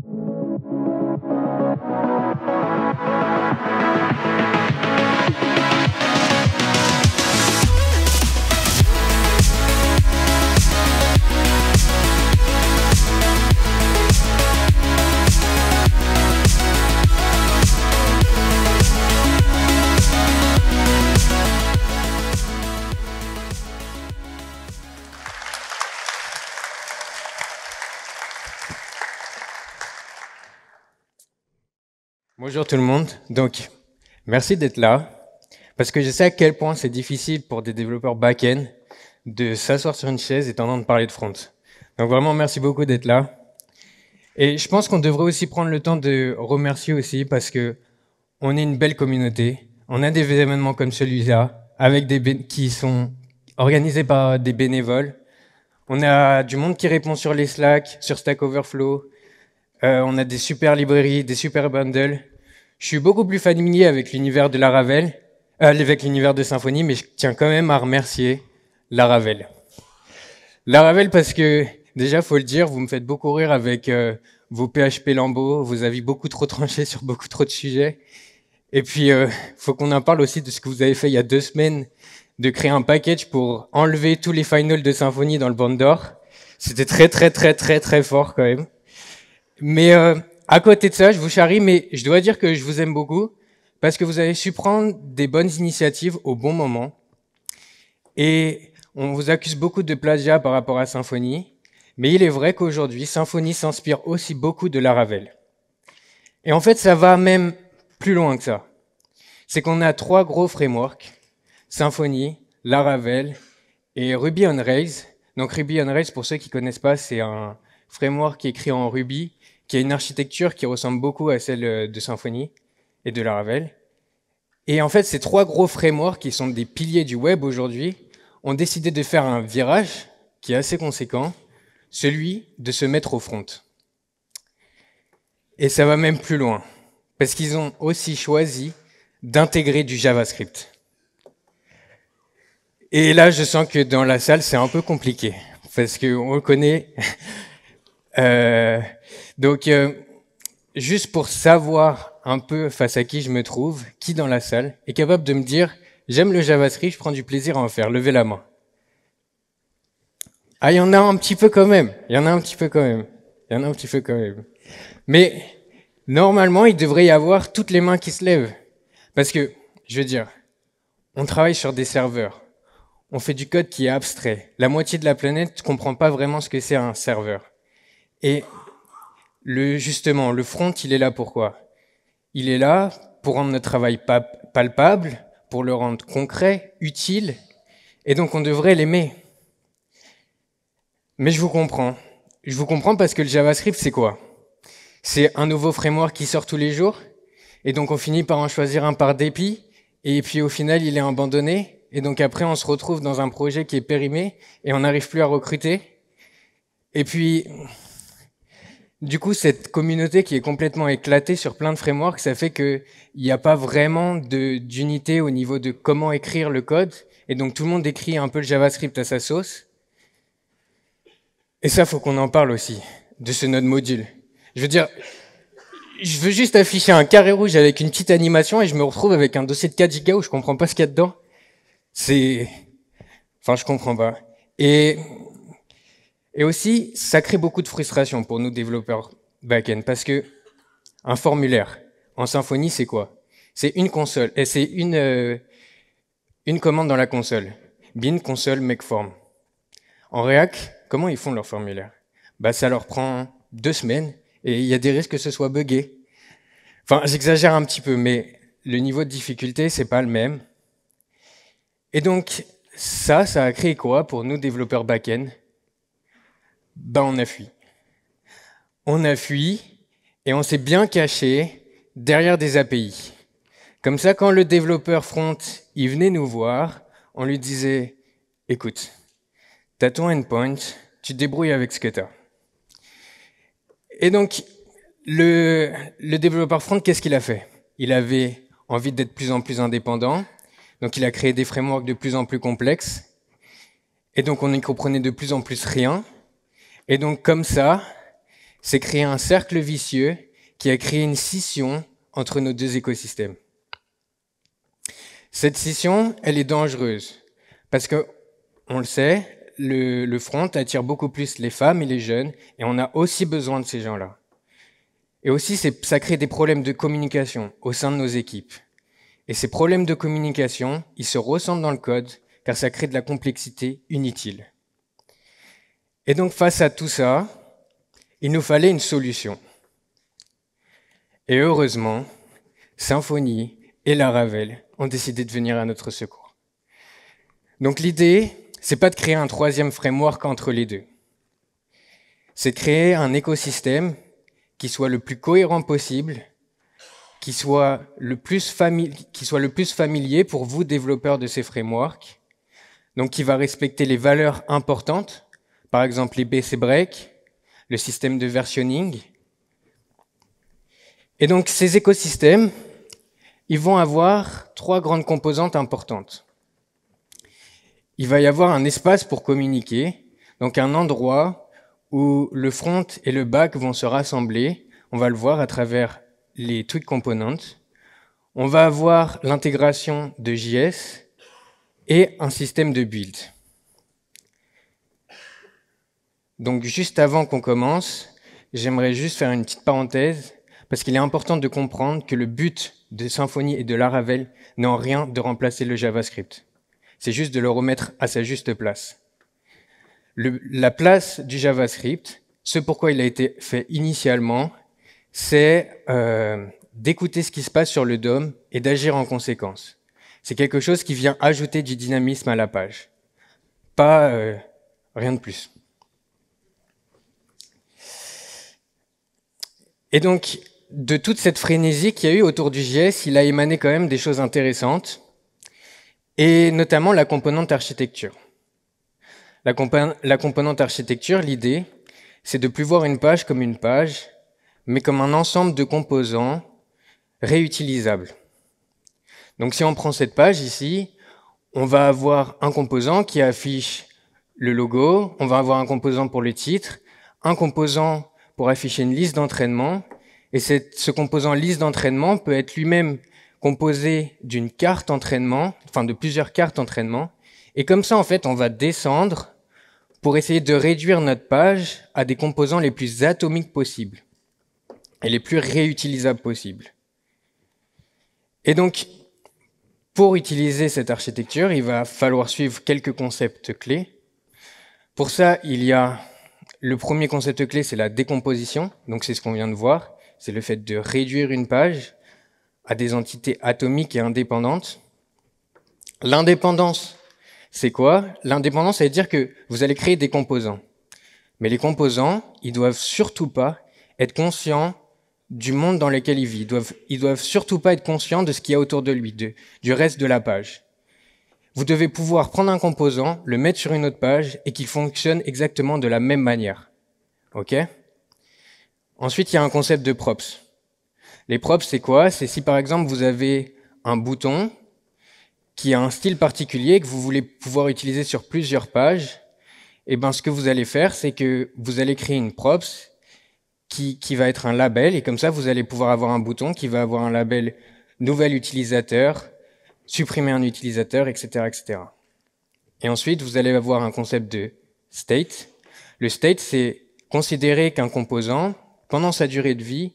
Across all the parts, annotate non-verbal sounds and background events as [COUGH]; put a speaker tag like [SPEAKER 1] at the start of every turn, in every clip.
[SPEAKER 1] Thank you. Bonjour tout le monde. Donc, merci d'être là. Parce que je sais à quel point c'est difficile pour des développeurs back-end de s'asseoir sur une chaise et tendance de parler de front. Donc vraiment, merci beaucoup d'être là. Et je pense qu'on devrait aussi prendre le temps de remercier aussi parce que on est une belle communauté. On a des événements comme celui-là avec des qui sont organisés par des bénévoles. On a du monde qui répond sur les Slack, sur Stack Overflow. Euh, on a des super librairies, des super bundles. Je suis beaucoup plus familier avec l'univers de Laravel, euh, avec l'univers de Symphonie, mais je tiens quand même à remercier Laravel. Laravel parce que, déjà, faut le dire, vous me faites beaucoup rire avec euh, vos PHP lambeaux, vos avis beaucoup trop tranchés [LAUGHS] sur beaucoup trop de sujets. Et puis, euh, faut qu'on en parle aussi de ce que vous avez fait il y a deux semaines, de créer un package pour enlever tous les finals de Symfony dans le bande d'or. C'était très, très, très, très, très fort quand même. Mais... Euh, à côté de ça, je vous charrie, mais je dois dire que je vous aime beaucoup parce que vous avez su prendre des bonnes initiatives au bon moment. Et on vous accuse beaucoup de plagiat par rapport à Symfony, mais il est vrai qu'aujourd'hui, Symfony s'inspire aussi beaucoup de Laravel. Et en fait, ça va même plus loin que ça. C'est qu'on a trois gros frameworks, Symfony, Laravel et Ruby on Rails. Donc Ruby on Rails, pour ceux qui connaissent pas, c'est un framework écrit en Ruby qui a une architecture qui ressemble beaucoup à celle euh, de Symfony et de Laravel. Et en fait, ces trois gros frameworks qui sont des piliers du web aujourd'hui ont décidé de faire un virage qui est assez conséquent, celui de se mettre au front. Et ça va même plus loin, parce qu'ils ont aussi choisi d'intégrer du JavaScript. Et là, je sens que dans la salle, c'est un peu compliqué, parce qu'on reconnaît. connaît. [LAUGHS] Euh, donc, euh, juste pour savoir un peu face à qui je me trouve, qui dans la salle est capable de me dire j'aime le JavaScript, je prends du plaisir à en faire. Levez la main. Ah, il y en a un petit peu quand même. Il y en a un petit peu quand même. Il y en a un petit peu quand même. Mais normalement, il devrait y avoir toutes les mains qui se lèvent. Parce que, je veux dire, on travaille sur des serveurs. On fait du code qui est abstrait. La moitié de la planète ne comprend pas vraiment ce que c'est un serveur. Et le, justement, le front, il est là pourquoi Il est là pour rendre notre travail palpable, pour le rendre concret, utile, et donc on devrait l'aimer. Mais je vous comprends. Je vous comprends parce que le JavaScript, c'est quoi C'est un nouveau framework qui sort tous les jours, et donc on finit par en choisir un par dépit, et puis au final, il est abandonné, et donc après, on se retrouve dans un projet qui est périmé, et on n'arrive plus à recruter. Et puis, du coup, cette communauté qui est complètement éclatée sur plein de frameworks, ça fait qu'il n'y a pas vraiment d'unité au niveau de comment écrire le code. Et donc, tout le monde écrit un peu le JavaScript à sa sauce. Et ça, faut qu'on en parle aussi, de ce node module. Je veux dire, je veux juste afficher un carré rouge avec une petite animation et je me retrouve avec un dossier de 4 gigas où je comprends pas ce qu'il y a dedans. C'est, enfin, je comprends pas. Et et aussi, ça crée beaucoup de frustration pour nous développeurs back-end parce que un formulaire en Symfony, c'est quoi C'est une console, et c'est une euh, une commande dans la console. Bin console make form. En React, comment ils font leur formulaire Bah, ça leur prend deux semaines et il y a des risques que ce soit buggé. Enfin, j'exagère un petit peu, mais le niveau de difficulté, c'est pas le même. Et donc, ça, ça a créé quoi pour nous développeurs back-end ben on a fui. On a fui et on s'est bien caché derrière des API. Comme ça, quand le développeur front, il venait nous voir, on lui disait, écoute, t'as ton endpoint, tu débrouilles avec ce que t'as. Et donc, le, développeur front, qu'est-ce qu'il a fait Il avait envie d'être plus en plus indépendant, donc il a créé des frameworks de plus en plus complexes, et donc on n'y comprenait de plus en plus rien, et donc comme ça, c'est créer un cercle vicieux qui a créé une scission entre nos deux écosystèmes. Cette scission, elle est dangereuse parce que, on le sait, le, le front attire beaucoup plus les femmes et les jeunes et on a aussi besoin de ces gens-là. Et aussi, ça crée des problèmes de communication au sein de nos équipes. Et ces problèmes de communication, ils se ressentent dans le code car ça crée de la complexité inutile. Et donc face à tout ça, il nous fallait une solution. Et heureusement, Symfony et Laravel ont décidé de venir à notre secours. Donc l'idée, c'est pas de créer un troisième framework entre les deux. C'est de créer un écosystème qui soit le plus cohérent possible, qui soit le plus, qui soit le plus familier pour vous, développeurs de ces frameworks, donc qui va respecter les valeurs importantes par exemple, les BC break, le système de versionning. Et donc, ces écosystèmes, ils vont avoir trois grandes composantes importantes. Il va y avoir un espace pour communiquer, donc un endroit où le front et le back vont se rassembler. On va le voir à travers les tweak components. On va avoir l'intégration de JS et un système de build. Donc juste avant qu'on commence, j'aimerais juste faire une petite parenthèse, parce qu'il est important de comprendre que le but de Symfony et de Laravel n'est en rien de remplacer le JavaScript. C'est juste de le remettre à sa juste place. la place du JavaScript, ce pourquoi il a été fait initialement, c'est euh, d'écouter ce qui se passe sur le DOM et d'agir en conséquence. C'est quelque chose qui vient ajouter du dynamisme à la page. Pas euh, rien de plus. Et donc, de toute cette frénésie qu'il y a eu autour du JS, il a émané quand même des choses intéressantes, et notamment la composante architecture. La, componente architecture, l'idée, c'est de plus voir une page comme une page, mais comme un ensemble de composants réutilisables. Donc si on prend cette page ici, on va avoir un composant qui affiche le logo, on va avoir un composant pour le titre, un composant pour afficher une liste d'entraînement. Et ce composant liste d'entraînement peut être lui-même composé d'une carte entraînement, enfin de plusieurs cartes entraînement. Et comme ça, en fait, on va descendre pour essayer de réduire notre page à des composants les plus atomiques possibles et les plus réutilisables possibles. Et donc, pour utiliser cette architecture, il va falloir suivre quelques concepts clés. Pour ça, il y a le premier concept clé, c'est la décomposition. Donc c'est ce qu'on vient de voir. C'est le fait de réduire une page à des entités atomiques et indépendantes. L'indépendance, c'est quoi L'indépendance, ça veut dire que vous allez créer des composants. Mais les composants, ils doivent surtout pas être conscients du monde dans lequel ils vivent. Ils doivent, doivent surtout pas être conscients de ce qu'il y a autour de lui, du reste de la page. Vous devez pouvoir prendre un composant, le mettre sur une autre page et qu'il fonctionne exactement de la même manière. OK Ensuite, il y a un concept de props. Les props, c'est quoi C'est si par exemple vous avez un bouton qui a un style particulier que vous voulez pouvoir utiliser sur plusieurs pages, et eh ben ce que vous allez faire, c'est que vous allez créer une props qui, qui va être un label, et comme ça vous allez pouvoir avoir un bouton qui va avoir un label nouvel utilisateur, supprimer un utilisateur, etc., etc. Et ensuite, vous allez avoir un concept de state. Le state, c'est considérer qu'un composant, pendant sa durée de vie,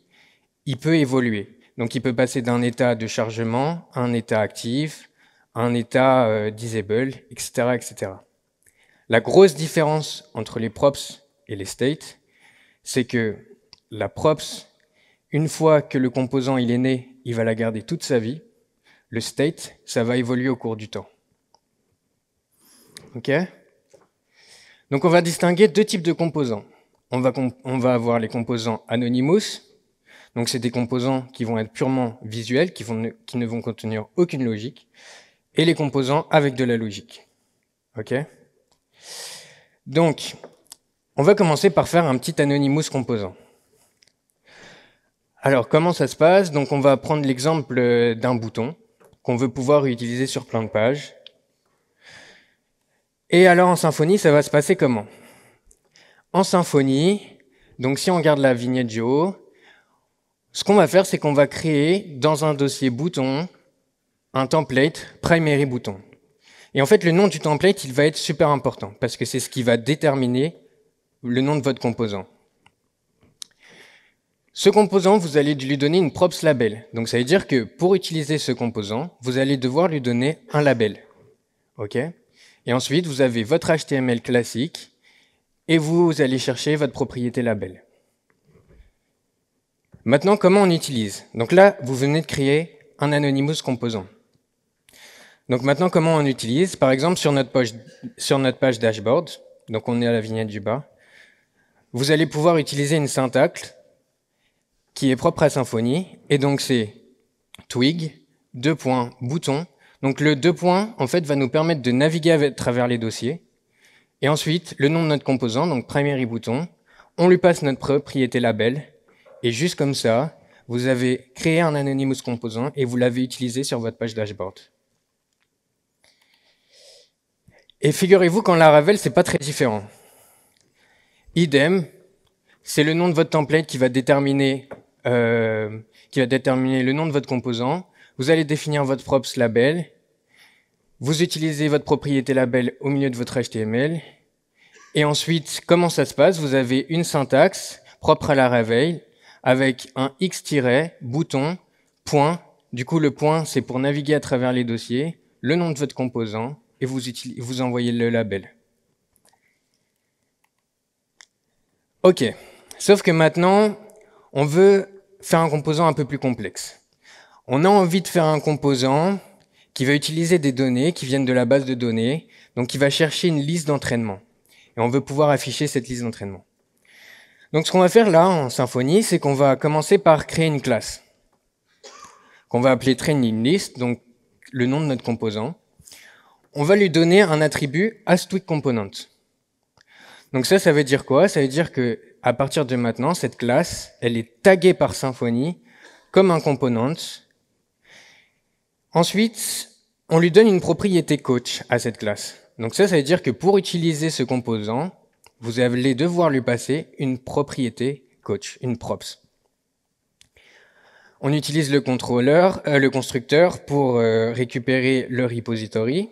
[SPEAKER 1] il peut évoluer. Donc, il peut passer d'un état de chargement à un état actif, à un état euh, disable, etc., etc. La grosse différence entre les props et les states, c'est que la props, une fois que le composant il est né, il va la garder toute sa vie, le state, ça va évoluer au cours du temps. OK Donc on va distinguer deux types de composants. On va, avoir les composants anonymous, donc c'est des composants qui vont être purement visuels, qui, ne, qui ne vont contenir aucune logique, et les composants avec de la logique. OK Donc, on va commencer par faire un petit anonymous composant. Alors, comment ça se passe Donc, on va prendre l'exemple euh, d'un bouton qu'on veut pouvoir utiliser sur plein de pages. Et alors en symphonie, ça va se passer comment En symphonie, donc si on regarde la vignette du ce qu'on va faire, c'est qu'on va créer dans un dossier bouton un template primary bouton. Et en fait, le nom du template, il va être super important parce que c'est ce qui va déterminer le nom de votre composant. Ce composant, vous allez lui donner une props label. Donc ça veut dire que pour utiliser ce composant, vous allez devoir lui donner un label. OK Et ensuite, vous avez votre HTML classique et vous allez chercher votre propriété label. Maintenant, comment on utilise Donc là, vous venez de créer un anonymous composant. Donc maintenant, comment on utilise Par exemple, sur notre, page, sur notre page dashboard, donc on est à la vignette du bas, vous allez pouvoir utiliser une syntaxe qui est propre à Symfony. Et donc c'est twig, deux points, bouton. Donc le deux points, en fait, va nous permettre de naviguer à travers les dossiers. Et ensuite, le nom de notre composant, donc primary bouton, on lui passe notre propriété label. Et juste comme ça, vous avez créé un anonymous composant et vous l'avez utilisé sur votre page dashboard. Et figurez-vous qu'en Laravel, c'est pas très différent. Idem, c'est le nom de votre template qui va déterminer euh, qui va déterminer le nom de votre composant. Vous allez définir votre props label. Vous utilisez votre propriété label au milieu de votre HTML. Et ensuite, comment ça se passe Vous avez une syntaxe propre à la réveil avec un x bouton point. Du coup, le point, c'est pour naviguer à travers les dossiers, le nom de votre composant, et vous, vous envoyez le label. OK. Sauf que maintenant, on veut faire un composant un peu plus complexe. On a envie de faire un composant qui va utiliser des données qui viennent de la base de données, donc qui va chercher une liste d'entraînement. Et on veut pouvoir afficher cette liste d'entraînement. Donc ce qu'on va faire là en Symfony, c'est qu'on va commencer par créer une classe qu'on va appeler TrainingList, donc le nom de notre composant. On va lui donner un attribut as component. Donc ça, ça veut dire quoi Ça veut dire que à partir de maintenant, cette classe, elle est taguée par Symfony comme un component. Ensuite, on lui donne une propriété coach à cette classe. Donc ça, ça veut dire que pour utiliser ce composant, vous allez devoir lui passer une propriété coach, une props. On utilise le contrôleur, euh, le constructeur pour euh, récupérer le repository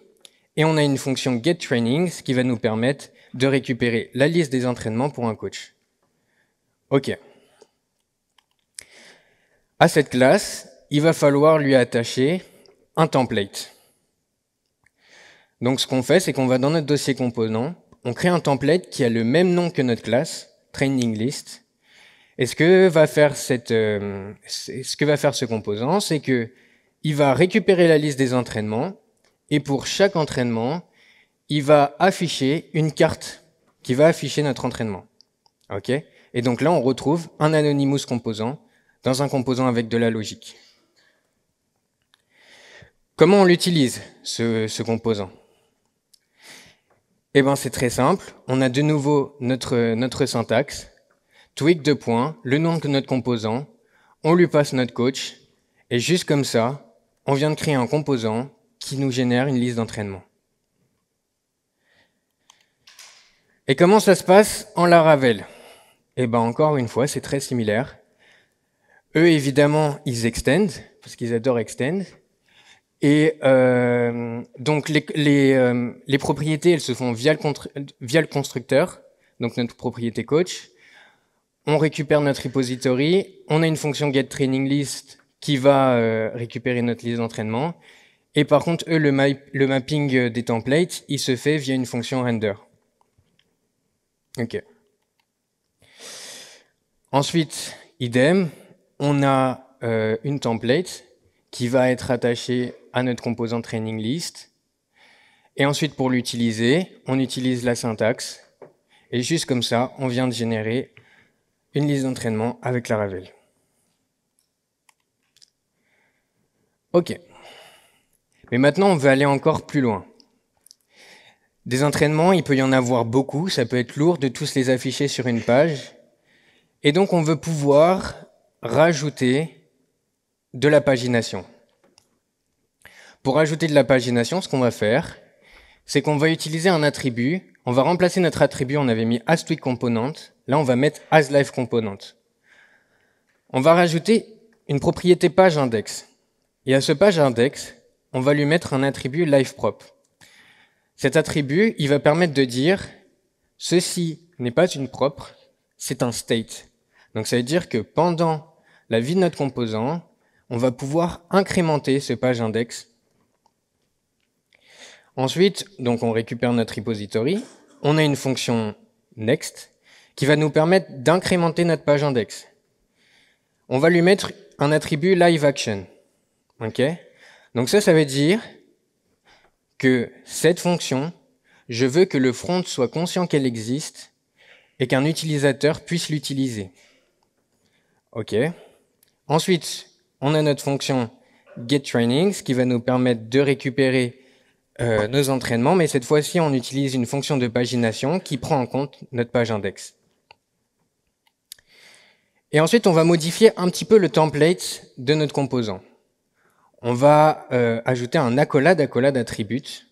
[SPEAKER 1] et on a une fonction getTrainings qui va nous permettre de récupérer la liste des entraînements pour un coach. Ok. À cette classe, il va falloir lui attacher un template. Donc ce qu'on fait, c'est qu'on va dans notre dossier composant, on crée un template qui a le même nom que notre classe, training list. Et ce que va faire euh, ce que va faire ce composant, c'est que il va récupérer la liste des entraînements et pour chaque entraînement, il va afficher une carte qui va afficher notre entraînement. OK et donc là, on retrouve un anonymous composant dans un composant avec de la logique. Comment on l'utilise, ce, composant Eh bien, c'est très simple. On a de nouveau notre, syntaxe. Tweak de points, le nom de notre composant, on lui passe notre coach, et juste comme ça, on vient de créer un composant qui nous génère une liste d'entraînement. Et comment ça se passe en Laravel et eh ben encore une fois, c'est très similaire. Eux, évidemment, ils extendent, parce qu'ils adorent extend. Et euh, donc euh, les, propriétés, elles se font via le, via le constructeur, donc notre propriété coach. On récupère notre repository, on a une fonction getTrainingList qui va euh, récupérer notre liste d'entraînement. Et par contre, eux, le, le mapping des templates, il se fait via une fonction render. OK. Ensuite, idem, on a euh, une template qui va être attachée à notre composant training list. Et ensuite, pour l'utiliser, on utilise la syntaxe. Et juste comme ça, on vient de générer une liste d'entraînement avec la Ravel. OK. Mais maintenant, on veut aller encore plus loin. Des entraînements, il peut y en avoir beaucoup, ça peut être lourd de tous les afficher sur une page. Et donc on veut pouvoir rajouter de la pagination. Pour rajouter de la pagination, ce qu'on va faire, c'est qu'on va utiliser un attribut. On va remplacer notre attribut, on avait mis component. Là, on va mettre component. On va rajouter une propriété page index. Et à ce page index, on va lui mettre un attribut liveProp. Cet attribut, il va permettre de dire ceci n'est pas une propre, c'est un state. Donc ça veut dire que pendant la vie de notre composant, on va pouvoir incrémenter ce page index. Ensuite, donc on récupère notre repository, on a une fonction next qui va nous permettre d'incrémenter notre page index. On va lui mettre un attribut live action. Donc ça ça veut dire que cette fonction, je veux que le front soit conscient qu'elle existe et qu'un utilisateur puisse l'utiliser. OK. Ensuite, on a notre fonction getTrainings ce qui va nous permettre de récupérer euh, nos entraînements, mais cette fois-ci, on utilise une fonction de pagination qui prend en compte notre page index. Et ensuite, on va modifier un petit peu le template de notre composant. On va euh, ajouter un accolade, accolade attribute,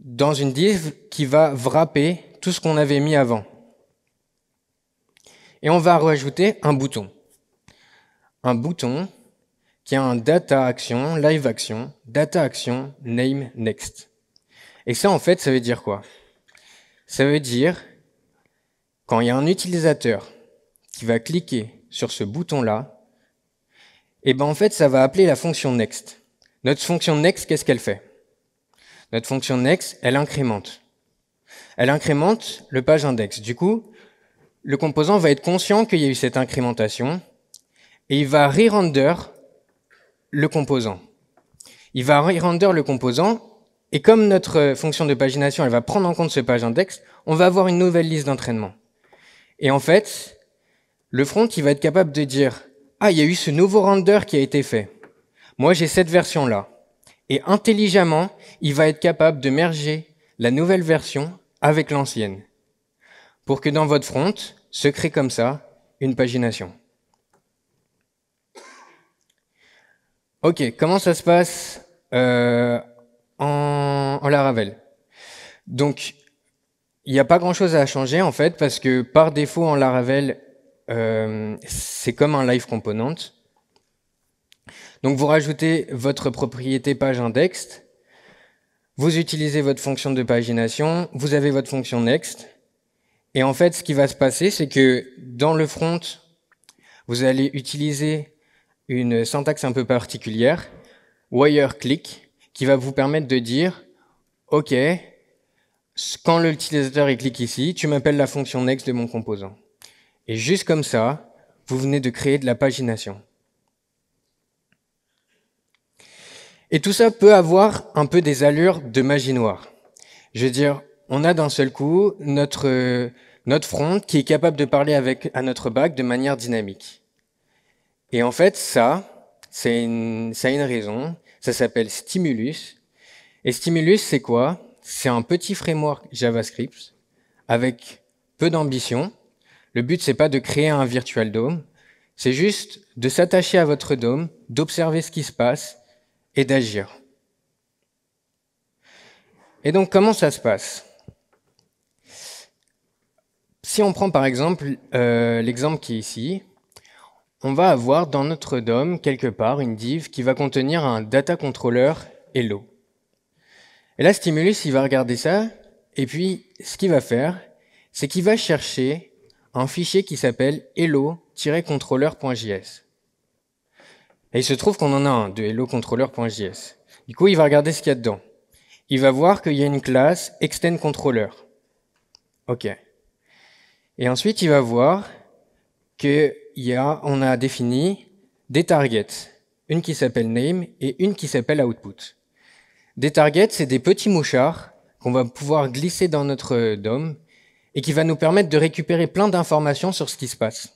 [SPEAKER 1] dans une div qui va wrapper tout ce qu'on avait mis avant et on va rajouter un bouton. Un bouton qui a un data action, live action, data action, name next. Et ça, en fait, ça veut dire quoi Ça veut dire quand il y a un utilisateur qui va cliquer sur ce bouton-là, et eh ben en fait, ça va appeler la fonction next. Notre fonction next, qu'est-ce qu'elle fait Notre fonction next, elle incrémente. Elle incrémente le page index. Du coup, le composant va être conscient qu'il y a eu cette incrémentation et il va re-render le composant. Il va re-render le composant et comme notre fonction de pagination elle va prendre en compte ce page index, on va avoir une nouvelle liste d'entraînement. Et en fait, le front il va être capable de dire ah il y a eu ce nouveau render qui a été fait. Moi j'ai cette version là. Et intelligemment, il va être capable de merger la nouvelle version avec l'ancienne pour que dans votre front, se crée comme ça une pagination. Ok, comment ça se passe euh, en, en, Laravel Donc, il n'y a pas grand-chose à changer en fait, parce que par défaut en Laravel, euh, c'est comme un live component. Donc, vous rajoutez votre propriété page index, vous utilisez votre fonction de pagination, vous avez votre fonction next, et en fait, ce qui va se passer, c'est que dans le front, vous allez utiliser une syntaxe un peu particulière, wire click, qui va vous permettre de dire, OK, quand l'utilisateur clique ici, tu m'appelles la fonction next de mon composant. Et juste comme ça, vous venez de créer de la pagination. Et tout ça peut avoir un peu des allures de magie noire. Je veux dire, on a d'un seul coup euh, notre, front qui est capable de parler avec, à notre bac de manière dynamique. Et en fait, ça, c'est une, ça a une raison. Ça s'appelle Stimulus. Et Stimulus, c'est quoi? C'est un petit framework JavaScript avec peu d'ambition. Le but, c'est pas de créer un virtual dome. C'est juste de s'attacher à votre dome d'observer ce qui se passe et d'agir. Et donc, comment ça se passe? si on prend par exemple euh, l'exemple qui est ici, on va avoir dans notre DOM quelque part une div qui va contenir un data controller hello. Et là, Stimulus, il va regarder ça, et puis ce qu'il va faire, c'est qu'il va chercher un fichier qui s'appelle hello-controller.js. Et il se trouve qu'on en a un de hello-controller.js. Du coup, il va regarder ce qu'il y a dedans. Il va voir qu'il y a une classe extend controller. OK. Et ensuite, il va voir qu'on a, on a défini des targets, une qui s'appelle name et une qui s'appelle output. Des targets, c'est des petits mouchards qu'on va pouvoir glisser dans notre DOM et qui va nous permettre de récupérer plein d'informations sur ce qui se passe.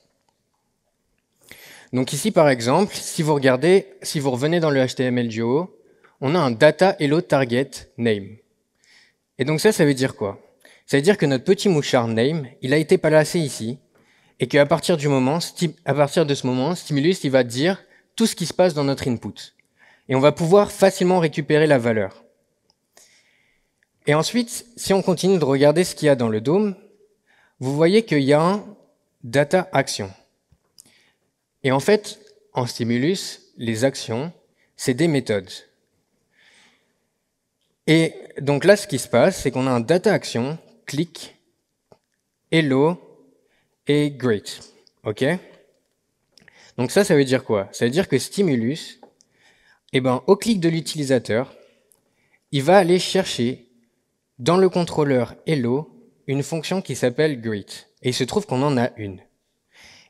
[SPEAKER 1] Donc ici, par exemple, si vous regardez, si vous revenez dans le HTML du on a un data hello target name. Et donc ça, ça veut dire quoi c'est-à-dire que notre petit mouchard name, il a été placé ici, et qu'à partir du moment, à partir de ce moment, Stimulus, il va dire tout ce qui se passe dans notre input. Et on va pouvoir facilement récupérer la valeur. Et ensuite, si on continue de regarder ce qu'il y a dans le dôme, vous voyez qu'il y a un data action. Et en fait, en stimulus, les actions, c'est des méthodes. Et donc là, ce qui se passe, c'est qu'on a un data action click, hello et great. OK Donc ça, ça veut dire quoi Ça veut dire que stimulus, eh ben, au clic de l'utilisateur, il va aller chercher dans le contrôleur hello une fonction qui s'appelle greet. Et il se trouve qu'on en a une.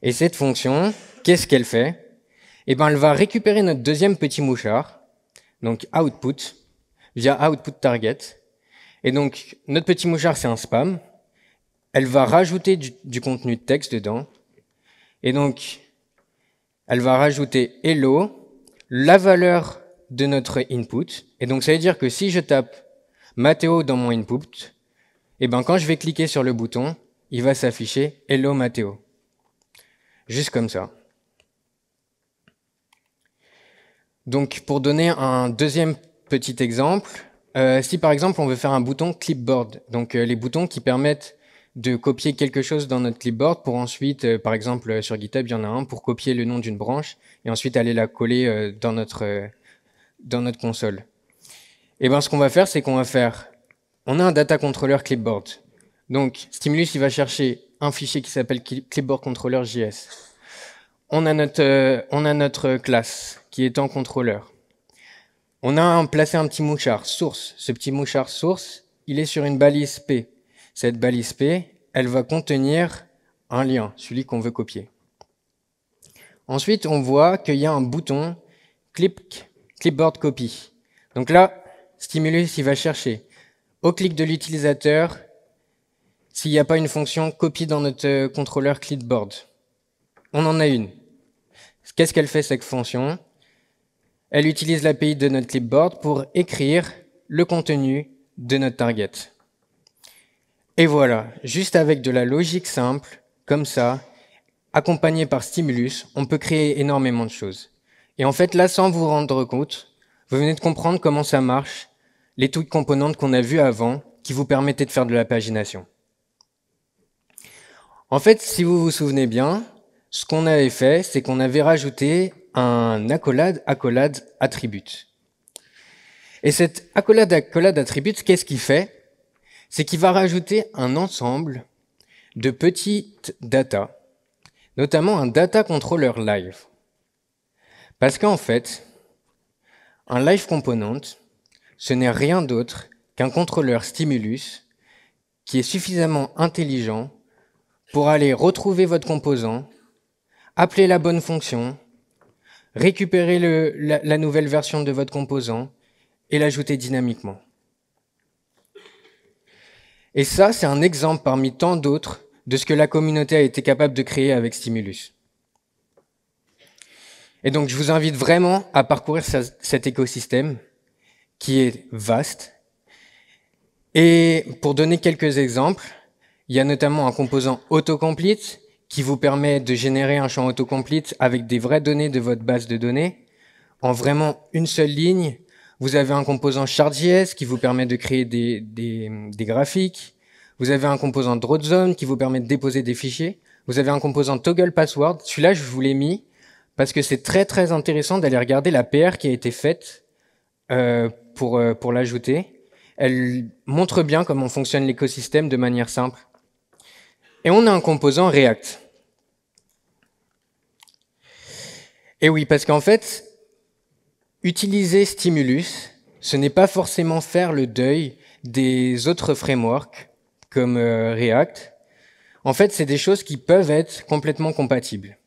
[SPEAKER 1] Et cette fonction, qu'est-ce qu'elle fait Eh ben, elle va récupérer notre deuxième petit mouchard, donc output, via output target, et donc, notre petit mouchard, c'est un spam. Elle va rajouter du, contenu de texte dedans. Et donc, elle va rajouter hello, la valeur de notre input. Et donc, ça veut dire que si je tape Matteo dans mon input, et eh ben, quand je vais cliquer sur le bouton, il va s'afficher hello Matteo. Juste comme ça. Donc, pour donner un deuxième petit exemple, euh, si par exemple on veut faire un bouton clipboard, donc euh, les boutons qui permettent de copier quelque chose dans notre clipboard pour ensuite, euh, par exemple sur GitHub, il y en a un pour copier le nom d'une branche et ensuite aller la coller dans notre console. Et eh bien ce qu'on va faire, c'est qu'on va faire, on a un data controller clipboard. Donc Stimulus, il va chercher un fichier qui s'appelle clipboard controller.js. on a notre classe qui est en contrôleur. On a placé un petit mouchard source. Ce petit mouchard source, il est sur une balise P. Cette balise P, elle va contenir un lien, celui qu'on veut copier. Ensuite, on voit qu'il y a un bouton clip, clipboard copy. Donc là, stimulus, il va chercher au clic de l'utilisateur s'il n'y a pas une fonction copie dans notre euh, contrôleur clipboard. On en a une. Qu'est-ce qu'elle fait cette fonction elle utilise l'API de notre clipboard pour écrire le contenu de notre target. Et voilà, juste avec de la logique simple, comme ça, accompagnée par stimulus, on peut créer énormément de choses. Et en fait, là, sans vous rendre compte, vous venez de comprendre comment ça marche, les toutes componentes qu'on a vues avant, qui vous permettaient de faire de la pagination. En fait, si vous vous souvenez bien, ce qu'on avait fait, c'est qu'on avait rajouté un accolade, accolade, attribute. Et cet accolade, accolade, attribute, qu'est-ce qu'il fait C'est qu'il va rajouter un ensemble de petites data, notamment un data controller live. Parce qu'en fait, un live component, ce n'est rien d'autre qu'un contrôleur stimulus qui est suffisamment intelligent pour aller retrouver votre composant, appeler la bonne fonction, Récupérer la, nouvelle version de votre composant et l'ajouter dynamiquement. Et ça, c'est un exemple parmi tant d'autres de ce que la communauté a été capable de créer avec Stimulus. Et donc, je vous invite vraiment à parcourir cet écosystème qui est vaste. Et pour donner quelques exemples, il y a notamment un composant autocomplete qui vous permet de générer un champ autocomplete avec des vraies données de votre base de données. En vraiment une seule ligne, vous avez un composant Chart.js qui vous permet de créer des, graphiques. Vous avez un composant DropZone qui vous permet de déposer des fichiers. Vous avez un composant Toggle Password. Celui-là, je vous l'ai mis parce que c'est très très intéressant d'aller regarder la PR qui a été faite euh, pour, euh, pour l'ajouter. Elle montre bien comment fonctionne l'écosystème de manière simple. Et on a un composant React. Et oui, parce qu'en fait, utiliser Stimulus, ce n'est pas forcément faire le deuil des autres frameworks comme euh, React. En fait, c'est des choses qui peuvent être complètement compatibles.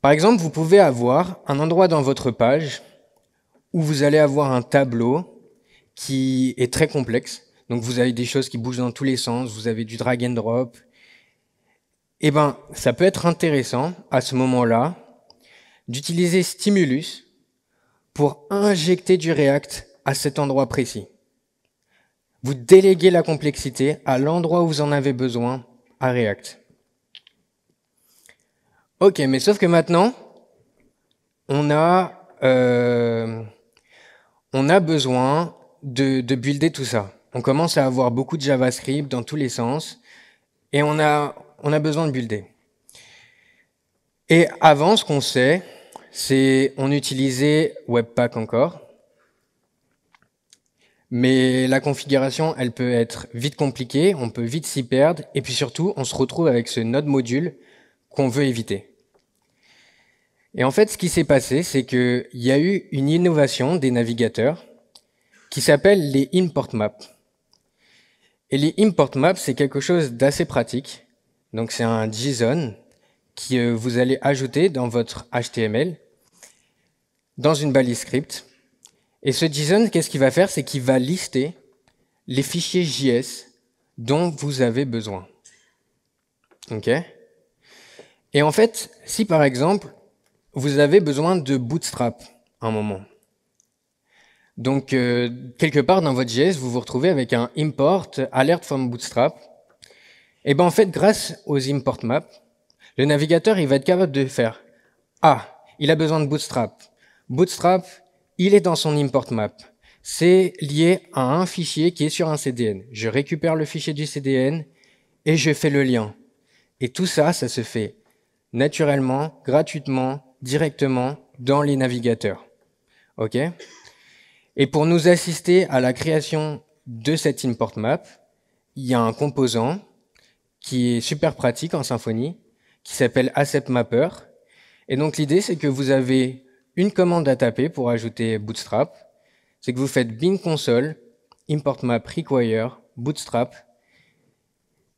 [SPEAKER 1] Par exemple, vous pouvez avoir un endroit dans votre page où vous allez avoir un tableau qui est très complexe, donc vous avez des choses qui bougent dans tous les sens, vous avez du drag and drop. Eh ben, ça peut être intéressant à ce moment-là d'utiliser Stimulus pour injecter du React à cet endroit précis. Vous déléguez la complexité à l'endroit où vous en avez besoin à React. Ok, mais sauf que maintenant, on a, euh, besoin de, de builder tout ça on commence à avoir beaucoup de JavaScript dans tous les sens et on a, on a besoin de builder. Et avant, ce qu'on sait, c'est on utilisait Webpack encore, mais la configuration, elle peut être vite compliquée, on peut vite s'y perdre, et puis surtout, on se retrouve avec ce node module qu'on veut éviter. Et en fait, ce qui s'est passé, c'est qu'il y a eu une innovation des navigateurs qui s'appelle les import maps. Et les import maps, c'est quelque chose d'assez pratique. Donc c'est un JSON que euh, vous allez ajouter dans votre HTML, dans une balise script. Et ce JSON, qu'est-ce qu'il va faire C'est qu'il va lister les fichiers JS dont vous avez besoin. OK Et en fait, si par exemple, vous avez besoin de Bootstrap un moment, donc, euh, quelque part dans votre JS, vous vous retrouvez avec un import alert from Bootstrap. Et eh ben en fait, grâce aux import maps, le navigateur il va être capable de faire ah, il a besoin de Bootstrap. Bootstrap, il est dans son import map. C'est lié à un fichier qui est sur un CDN. Je récupère le fichier du CDN et je fais le lien. Et tout ça, ça se fait naturellement, gratuitement, directement dans les navigateurs. OK et pour nous assister à la création de cette import map, il y a un composant qui est super pratique en Symfony, qui s'appelle Asset Mapper. Et donc l'idée, c'est que vous avez une commande à taper pour ajouter Bootstrap. C'est que vous faites bin console import map require Bootstrap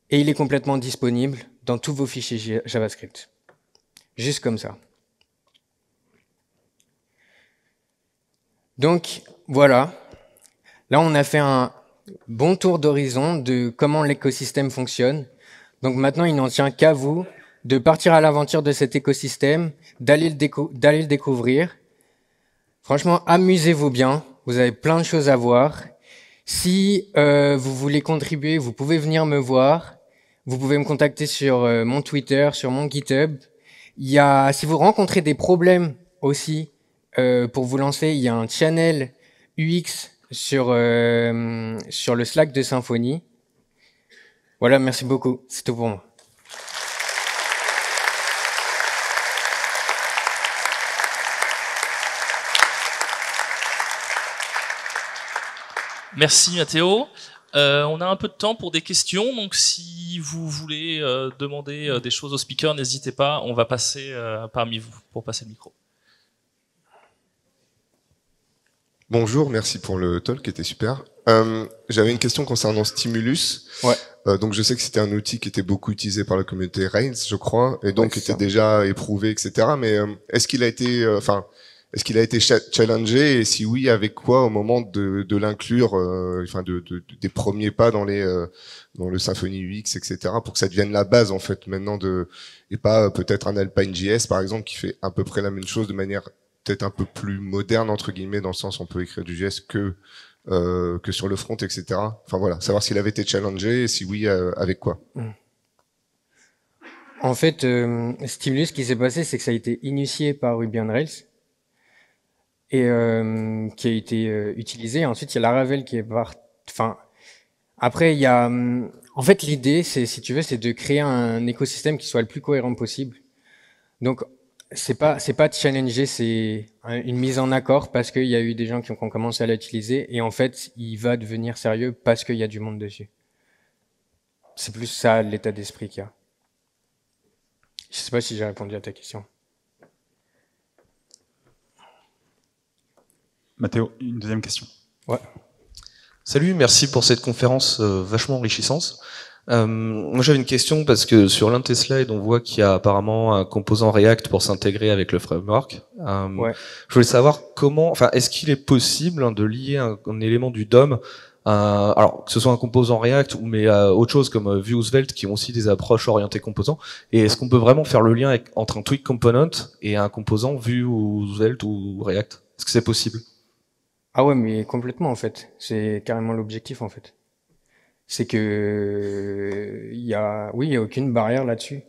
[SPEAKER 1] et il est complètement disponible dans tous vos fichiers JavaScript. Juste comme ça. Donc voilà, là on a fait un bon tour d'horizon de comment l'écosystème fonctionne. Donc maintenant il n'en tient qu'à vous de partir à l'aventure de cet écosystème, d'aller le, découvrir. Franchement, amusez-vous bien, vous avez plein de choses à voir. Si euh, vous voulez contribuer, vous pouvez venir me voir. Vous pouvez me contacter sur euh, mon Twitter, sur mon GitHub. Il y a, si vous rencontrez des problèmes aussi, euh, pour vous lancer, il y a un channel UX sur, euh, sur le Slack de Symfony. Voilà, merci beaucoup. C'est tout pour moi. Merci Mathéo. Euh, on a un peu de temps pour des questions, donc si vous voulez demander des choses au speaker, n'hésitez pas, on va passer parmi vous pour passer le micro. Bonjour, merci pour le talk qui était super. Euh, j'avais une question concernant Stimulus. Euh, donc je sais que c'était un outil qui était beaucoup utilisé par la communauté Rails, je crois, et donc qui était déjà éprouvé, etc. Mais euh, est-ce qu'il a été, enfin, est-ce qu'il a été challengé et si oui, avec quoi au moment de, l'inclure, enfin, de, des premiers pas dans les dans le Symfony UX, etc. Pour que ça devienne la base en fait maintenant de et pas peut-être un Alpine JS par exemple qui fait à peu près la même chose de manière peut-être un peu plus moderne entre guillemets dans le sens on peut écrire du geste que euh, que sur le front, etc. Enfin voilà, savoir s'il avait été challengé et si oui, euh, avec quoi. Mm. En fait, euh, Stimulus, ce qui s'est passé, c'est que ça a été initié par Ruby on Rails et euh, qui a été utilisé. Ensuite, il y a Ravel qui est par... Enfin, après, il y a... En fait, l'idée, c'est si tu veux, c'est de créer un écosystème qui soit le plus cohérent possible. Donc, c'est pas c'est pas challenger, c'est une mise en accord parce qu'il y a eu des gens qui ont, commencé à l'utiliser et en fait il va devenir sérieux parce qu'il y a du monde dessus. C'est plus ça l'état d'esprit qu'il y a. Je sais pas si j'ai répondu à ta question. Mathéo, une deuxième question. Ouais. Salut, merci pour cette conférence euh, vachement enrichissante. Euh, moi j'avais une question parce que sur l'un de slides on voit qu'il y a apparemment un composant React pour s'intégrer avec le framework. Euh, je voulais savoir comment, enfin est-ce qu'il est possible hein, de lier un, élément du DOM alors que ce soit un composant React ou mais autre chose comme euh, Vue ou Svelte qui ont aussi des approches orientées composants. Et est-ce qu'on peut vraiment faire le lien entre un Twig component et un composant Vue ou Svelte ou React Est-ce que c'est possible Ah ouais mais complètement en fait. C'est carrément l'objectif en fait. C'est que il y a, oui, il y a aucune barrière là-dessus.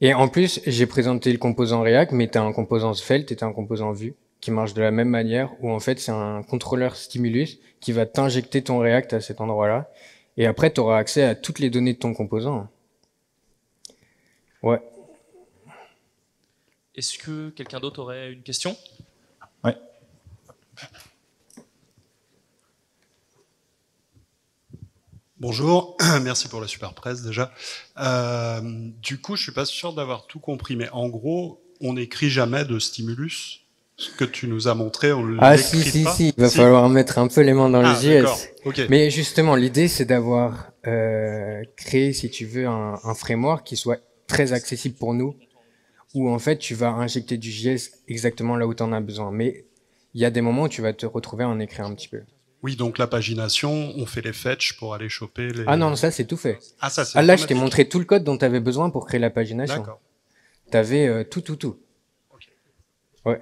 [SPEAKER 1] Et en plus, j'ai présenté le composant React, mais as un composant Svelte et un composant Vue qui marche de la même manière, où en fait c'est un contrôleur stimulus qui va t'injecter ton React à cet endroit-là, et après tu auras accès à toutes les données de ton composant. Ouais. Est-ce que quelqu'un d'autre aurait une question Bonjour, [CLEARS THROAT] merci pour la super presse déjà. Euh, du coup, je suis pas sûr d'avoir tout compris, mais en gros, on n'écrit jamais de stimulus. Ce que tu nous as montré, on le Ah si si si, il va falloir mettre un peu les mains dans ah, le JS. Mais justement, l'idée c'est d'avoir euh, créé, si tu veux, un, un, framework qui soit très accessible pour nous, où en fait tu vas injecter du JS exactement là où tu en as besoin. Mais il y a des moments où tu vas te retrouver à en écrire un petit peu. Oui, donc la pagination, on fait les fetch pour aller choper les... Ah non, ça c'est tout fait. Ah, ça, ah là, je t'ai montré tout le code dont tu avais besoin pour créer la pagination. D'accord. Tu avais euh, tout, tout, tout. Ouais.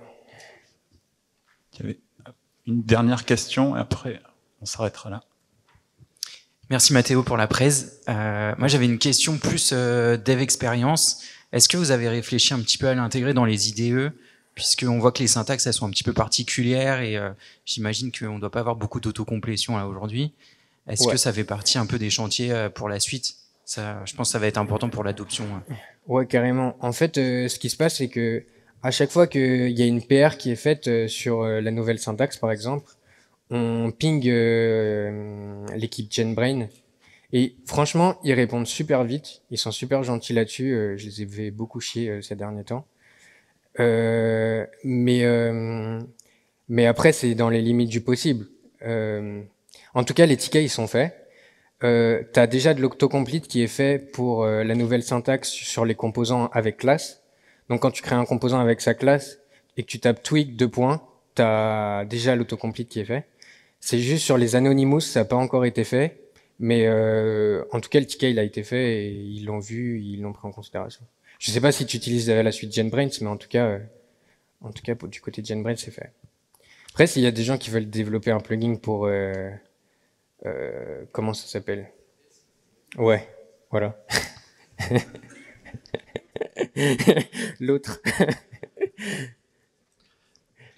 [SPEAKER 1] une dernière question, et après on s'arrêtera là. Merci Mathéo pour la presse. Euh, moi j'avais une question plus euh, dev expérience. Est-ce que vous avez réfléchi un petit peu à l'intégrer dans les IDE puisqu'on voit que les syntaxes, elles sont un petit peu particulières et euh, j'imagine qu'on ne doit pas avoir beaucoup d'autocomplétion là aujourd'hui. Est-ce que ça fait partie un peu des chantiers euh, pour la suite ça, Je pense que ça va être important pour l'adoption. Ouais. carrément. En fait, euh, ce qui se passe, c'est que à chaque fois qu'il y a une PR qui est faite sur la nouvelle syntaxe, par exemple, on ping l'équipe GenBrain. Et franchement, ils répondent super vite. Ils sont super gentils là-dessus. je les ai beaucoup chier ces derniers temps. Euh, mais, euh, mais après, c'est dans les limites du possible. Euh, en tout cas, les tickets, ils sont faits. Euh, tu as déjà de l'autocomplete qui est fait pour la nouvelle syntaxe sur les composants avec classe. Donc quand tu crées un composant avec sa classe et que tu tapes tweak deux points, tu as déjà l'autocomplete qui est fait. C'est juste sur les anonymous, ça n'a pas encore été fait, mais euh, en tout cas le ticket il a été fait et ils l'ont vu, ils l'ont pris en considération. Je ne sais pas si tu utilises la suite GenBrains, mais en tout cas, euh, en tout cas du côté de c'est fait. Après, s'il y a des gens qui veulent développer un plugin pour euh, euh, comment ça s'appelle Ouais, voilà. [LAUGHS] L'autre.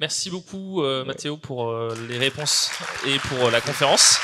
[SPEAKER 1] Merci beaucoup, Mathéo, pour les réponses et pour la conférence.